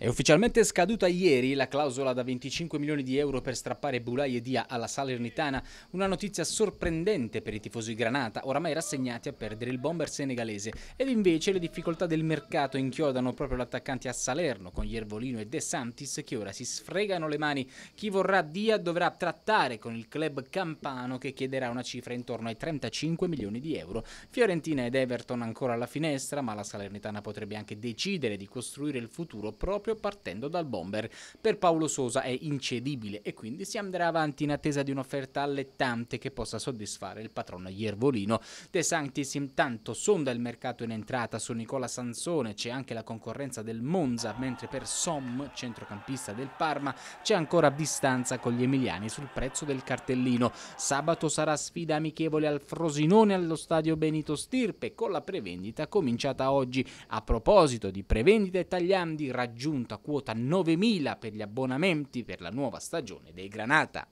È ufficialmente scaduta ieri la clausola da 25 milioni di euro per strappare Bulai e Dia alla Salernitana, una notizia sorprendente per i tifosi Granata, oramai rassegnati a perdere il bomber senegalese. Ed invece le difficoltà del mercato inchiodano proprio l'attaccante a Salerno, con Iervolino e De Santis che ora si sfregano le mani. Chi vorrà Dia dovrà trattare con il club campano che chiederà una cifra intorno ai 35 milioni di euro. Fiorentina ed Everton ancora alla finestra, ma la Salernitana potrebbe anche decidere di costruire il futuro proprio proprio partendo dal bomber. Per Paolo Sosa è incedibile e quindi si andrà avanti in attesa di un'offerta allettante che possa soddisfare il patrono Iervolino. De Sanctis intanto sonda il mercato in entrata su Nicola Sansone, c'è anche la concorrenza del Monza, mentre per Som, centrocampista del Parma, c'è ancora distanza con gli emiliani sul prezzo del cartellino. Sabato sarà sfida amichevole al Frosinone allo stadio Benito Stirpe con la prevendita cominciata oggi. A proposito di prevendita, e Tagliandi raggiunge raggiunto a quota 9.000 per gli abbonamenti per la nuova stagione dei Granata.